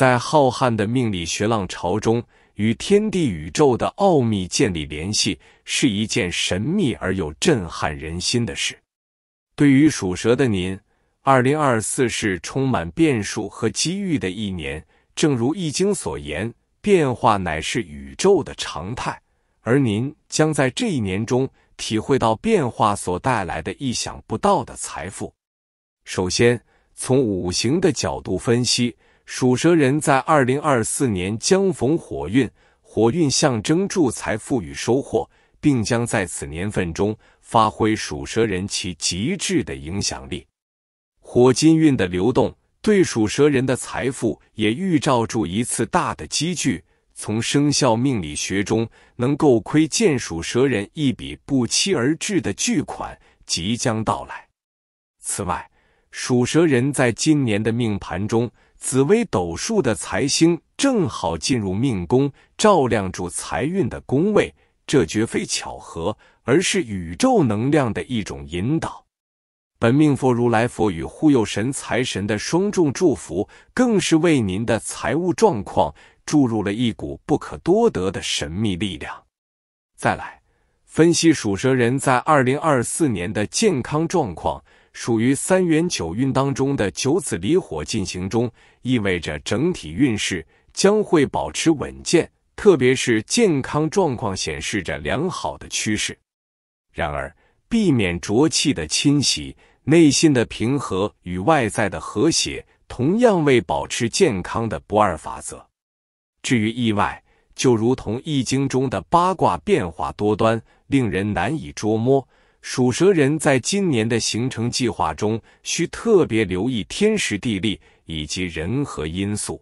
在浩瀚的命理学浪潮中，与天地宇宙的奥秘建立联系是一件神秘而又震撼人心的事。对于属蛇的您，二零二四是充满变数和机遇的一年。正如《易经》所言，变化乃是宇宙的常态，而您将在这一年中体会到变化所带来的意想不到的财富。首先，从五行的角度分析。属蛇人在二零二四年将逢火运，火运象征助财富与收获，并将在此年份中发挥属蛇人其极致的影响力。火金运的流动对属蛇人的财富也预兆住一次大的积聚。从生肖命理学中，能够窥见属蛇人一笔不期而至的巨款即将到来。此外，属蛇人在今年的命盘中。紫薇斗数的财星正好进入命宫，照亮住财运的宫位，这绝非巧合，而是宇宙能量的一种引导。本命佛如来佛与护佑神财神的双重祝福，更是为您的财务状况注入了一股不可多得的神秘力量。再来分析属蛇人在二零二四年的健康状况。属于三元九运当中的九子离火进行中，意味着整体运势将会保持稳健，特别是健康状况显示着良好的趋势。然而，避免浊气的侵袭，内心的平和与外在的和谐，同样为保持健康的不二法则。至于意外，就如同易经中的八卦，变化多端，令人难以捉摸。属蛇人在今年的行程计划中，需特别留意天时地利以及人和因素。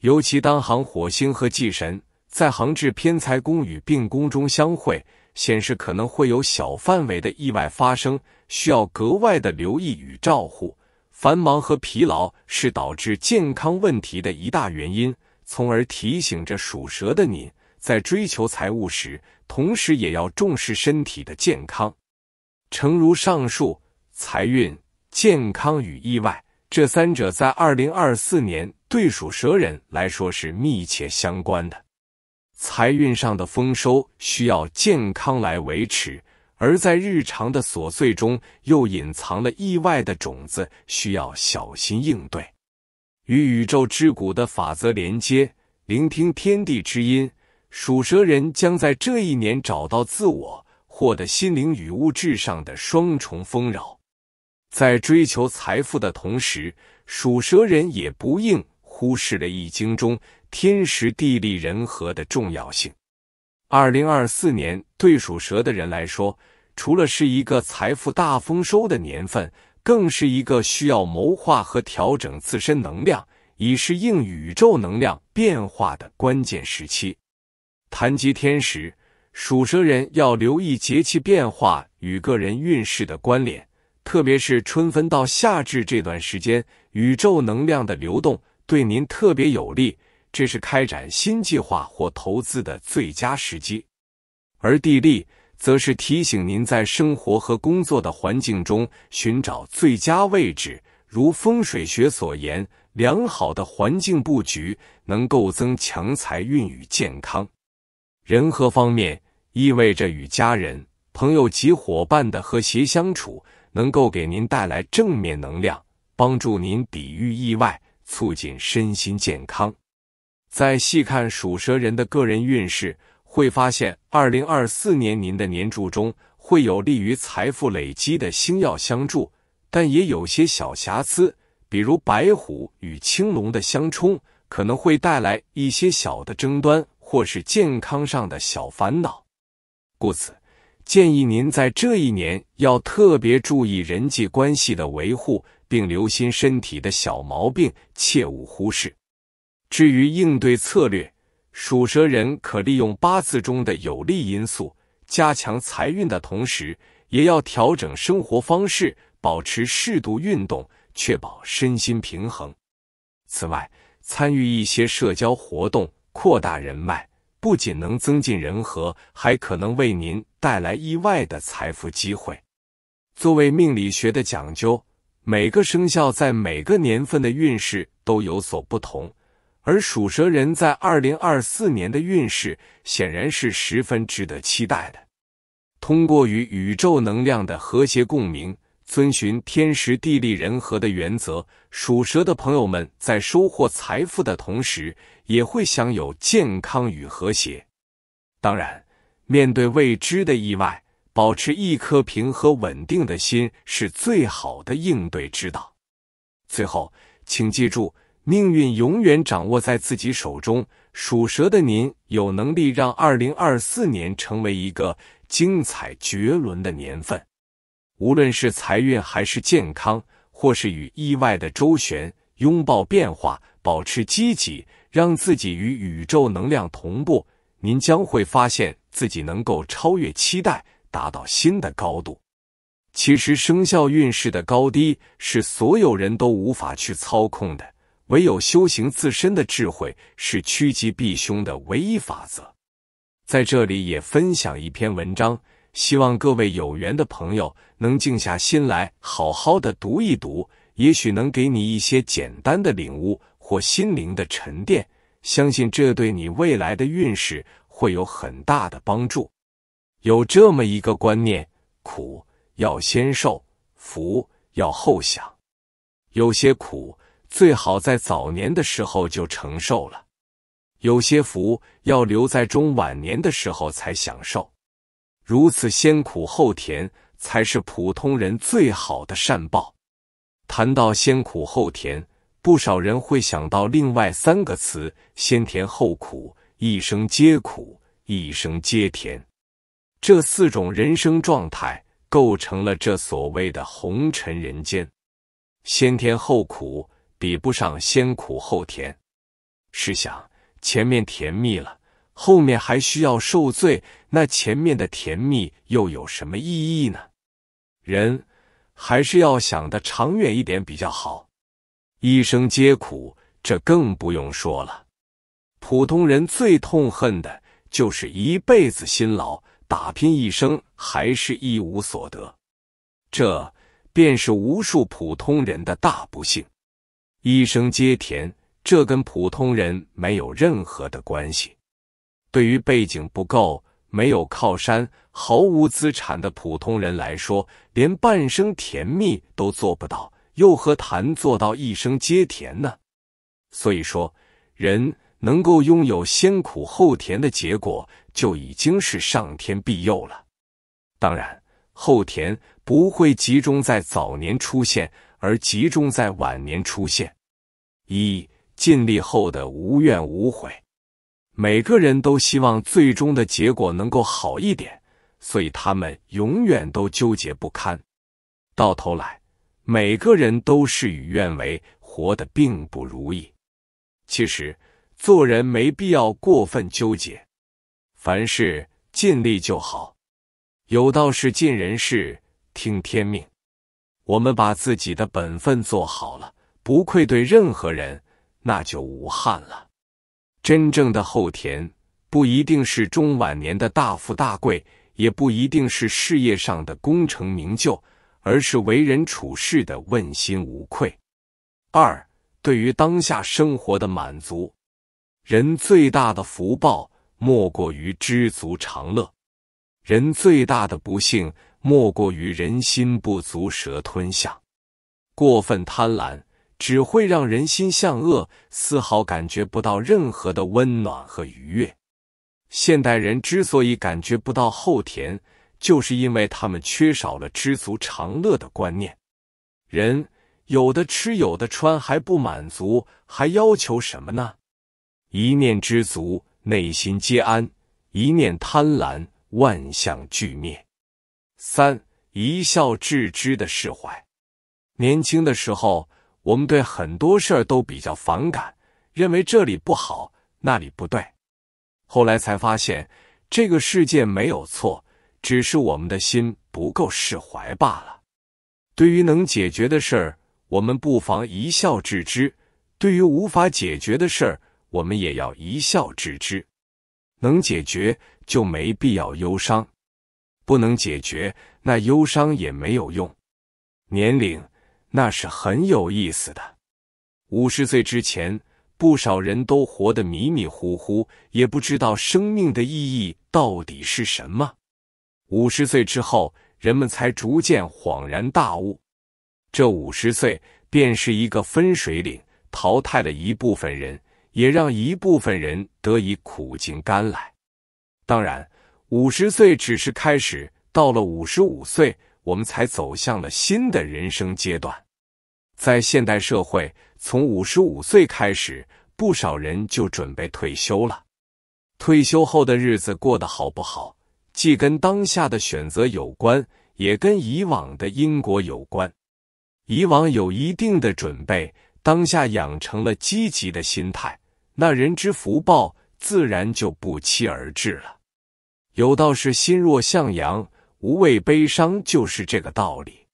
尤其当行火星和忌神在行至偏财宫与病宫中相会，显示可能会有小范围的意外发生，需要格外的留意与照护。繁忙和疲劳是导致健康问题的一大原因，从而提醒着属蛇的您，在追求财务时，同时也要重视身体的健康。诚如上述，财运、健康与意外这三者在二零二四年对属蛇人来说是密切相关的。财运上的丰收需要健康来维持，而在日常的琐碎中又隐藏了意外的种子，需要小心应对。与宇宙之谷的法则连接，聆听天地之音，属蛇人将在这一年找到自我。获得心灵与物质上的双重丰饶，在追求财富的同时，属蛇人也不应忽视了《易经》中“天时地利人和”的重要性。二零二四年对属蛇的人来说，除了是一个财富大丰收的年份，更是一个需要谋划和调整自身能量，以适应宇宙能量变化的关键时期。谈及天时。属蛇人要留意节气变化与个人运势的关联，特别是春分到夏至这段时间，宇宙能量的流动对您特别有利，这是开展新计划或投资的最佳时机。而地利则是提醒您在生活和工作的环境中寻找最佳位置，如风水学所言，良好的环境布局能够增强财运与健康。人和方面。意味着与家人、朋友及伙伴的和谐相处能够给您带来正面能量，帮助您抵御意外，促进身心健康。再细看属蛇人的个人运势，会发现二零二四年您的年柱中会有利于财富累积的星耀相助，但也有些小瑕疵，比如白虎与青龙的相冲，可能会带来一些小的争端或是健康上的小烦恼。故此，建议您在这一年要特别注意人际关系的维护，并留心身体的小毛病，切勿忽视。至于应对策略，属蛇人可利用八字中的有利因素，加强财运的同时，也要调整生活方式，保持适度运动，确保身心平衡。此外，参与一些社交活动，扩大人脉。不仅能增进人和，还可能为您带来意外的财富机会。作为命理学的讲究，每个生肖在每个年份的运势都有所不同，而属蛇人在二零二四年的运势显然是十分值得期待的。通过与宇宙能量的和谐共鸣。遵循天时地利人和的原则，属蛇的朋友们在收获财富的同时，也会享有健康与和谐。当然，面对未知的意外，保持一颗平和稳定的心是最好的应对之道。最后，请记住，命运永远掌握在自己手中。属蛇的您有能力让2024年成为一个精彩绝伦的年份。无论是财运还是健康，或是与意外的周旋，拥抱变化，保持积极，让自己与宇宙能量同步，您将会发现自己能够超越期待，达到新的高度。其实，生肖运势的高低是所有人都无法去操控的，唯有修行自身的智慧是趋吉避凶的唯一法则。在这里也分享一篇文章。希望各位有缘的朋友能静下心来，好好的读一读，也许能给你一些简单的领悟或心灵的沉淀。相信这对你未来的运势会有很大的帮助。有这么一个观念：苦要先受，福要后享。有些苦最好在早年的时候就承受了，有些福要留在中晚年的时候才享受。如此先苦后甜才是普通人最好的善报。谈到先苦后甜，不少人会想到另外三个词：先甜后苦、一生皆苦、一生皆甜。这四种人生状态构成了这所谓的红尘人间。先甜后苦比不上先苦后甜。试想，前面甜蜜了。后面还需要受罪，那前面的甜蜜又有什么意义呢？人还是要想的长远一点比较好。一生皆苦，这更不用说了。普通人最痛恨的就是一辈子辛劳打拼一生还是一无所得，这便是无数普通人的大不幸。一生皆甜，这跟普通人没有任何的关系。对于背景不够、没有靠山、毫无资产的普通人来说，连半生甜蜜都做不到，又何谈做到一生皆甜呢？所以说，人能够拥有先苦后甜的结果，就已经是上天庇佑了。当然，后甜不会集中在早年出现，而集中在晚年出现。一尽力后的无怨无悔。每个人都希望最终的结果能够好一点，所以他们永远都纠结不堪。到头来，每个人都事与愿违，活得并不如意。其实做人没必要过分纠结，凡事尽力就好。有道是尽人事，听天命。我们把自己的本分做好了，不愧对任何人，那就无憾了。真正的后甜，不一定是中晚年的大富大贵，也不一定是事业上的功成名就，而是为人处事的问心无愧。二，对于当下生活的满足，人最大的福报莫过于知足常乐，人最大的不幸莫过于人心不足蛇吞象，过分贪婪。只会让人心向恶，丝毫感觉不到任何的温暖和愉悦。现代人之所以感觉不到后甜，就是因为他们缺少了知足常乐的观念。人有的吃有的穿还不满足，还要求什么呢？一念知足，内心皆安；一念贪婪，万象俱灭。三，一笑置之的释怀。年轻的时候。我们对很多事儿都比较反感，认为这里不好，那里不对。后来才发现，这个世界没有错，只是我们的心不够释怀罢了。对于能解决的事儿，我们不妨一笑置之；对于无法解决的事儿，我们也要一笑置之。能解决就没必要忧伤，不能解决那忧伤也没有用。年龄。那是很有意思的。五十岁之前，不少人都活得迷迷糊糊，也不知道生命的意义到底是什么。五十岁之后，人们才逐渐恍然大悟。这五十岁便是一个分水岭，淘汰了一部分人，也让一部分人得以苦尽甘来。当然，五十岁只是开始，到了五十五岁，我们才走向了新的人生阶段。在现代社会，从五十五岁开始，不少人就准备退休了。退休后的日子过得好不好，既跟当下的选择有关，也跟以往的因果有关。以往有一定的准备，当下养成了积极的心态，那人之福报自然就不期而至了。有道是“心若向阳，无畏悲伤”，就是这个道理。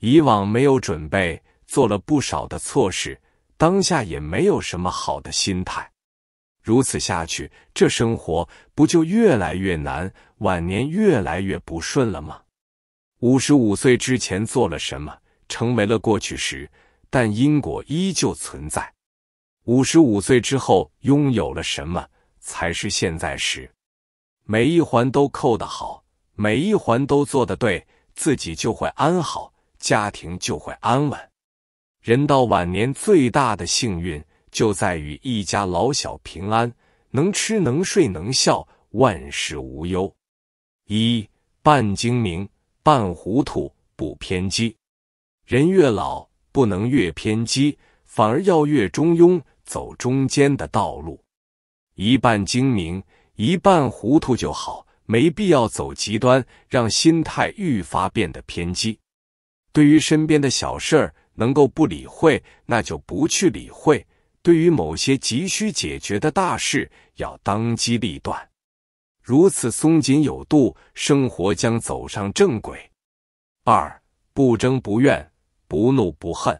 以往没有准备。做了不少的错事，当下也没有什么好的心态。如此下去，这生活不就越来越难，晚年越来越不顺了吗？五十五岁之前做了什么，成为了过去时，但因果依旧存在。五十五岁之后拥有了什么，才是现在时。每一环都扣得好，每一环都做得对，自己就会安好，家庭就会安稳。人到晚年，最大的幸运就在于一家老小平安，能吃能睡能笑，万事无忧。一半精明，半糊涂，不偏激。人越老，不能越偏激，反而要越中庸，走中间的道路。一半精明，一半糊涂就好，没必要走极端，让心态愈发变得偏激。对于身边的小事儿。能够不理会，那就不去理会；对于某些急需解决的大事，要当机立断。如此松紧有度，生活将走上正轨。二不争不怨不怒不恨，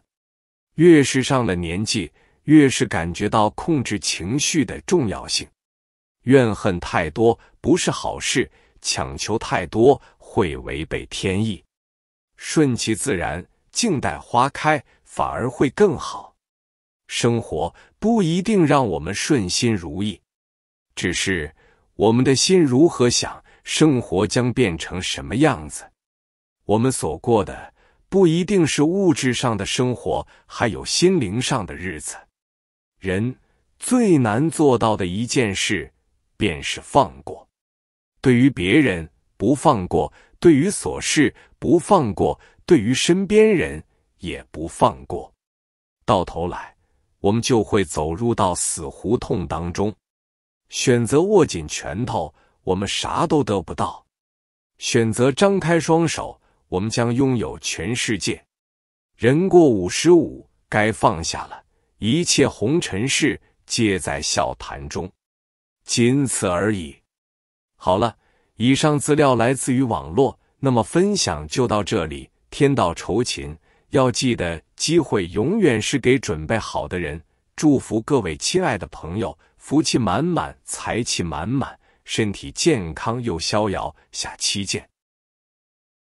越是上了年纪，越是感觉到控制情绪的重要性。怨恨太多不是好事，强求太多会违背天意，顺其自然。静待花开，反而会更好。生活不一定让我们顺心如意，只是我们的心如何想，生活将变成什么样子。我们所过的不一定是物质上的生活，还有心灵上的日子。人最难做到的一件事，便是放过。对于别人不放过，对于琐事不放过。对于身边人也不放过，到头来我们就会走入到死胡同当中。选择握紧拳头，我们啥都得不到；选择张开双手，我们将拥有全世界。人过五十五，该放下了，一切红尘事皆在笑谈中，仅此而已。好了，以上资料来自于网络，那么分享就到这里。天道酬勤，要记得机会永远是给准备好的人。祝福各位亲爱的朋友，福气满满，财气满满，身体健康又逍遥。下期见。